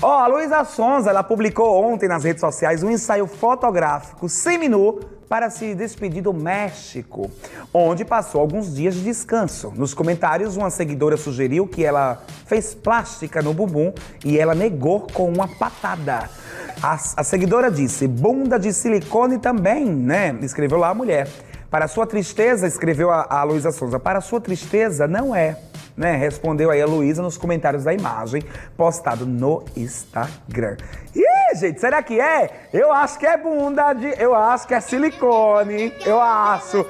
Ó, oh, a Luísa Sonza, ela publicou ontem nas redes sociais um ensaio fotográfico seminu para se despedir do México, onde passou alguns dias de descanso. Nos comentários, uma seguidora sugeriu que ela fez plástica no bumbum e ela negou com uma patada. A, a seguidora disse, bunda de silicone também, né? Escreveu lá a mulher. Para sua tristeza, escreveu a, a Luísa Sonza, para sua tristeza não é né? Respondeu aí a Luísa nos comentários da imagem postado no Instagram. Ih, gente, será que é? Eu acho que é bunda de. Eu acho que é silicone. Eu acho.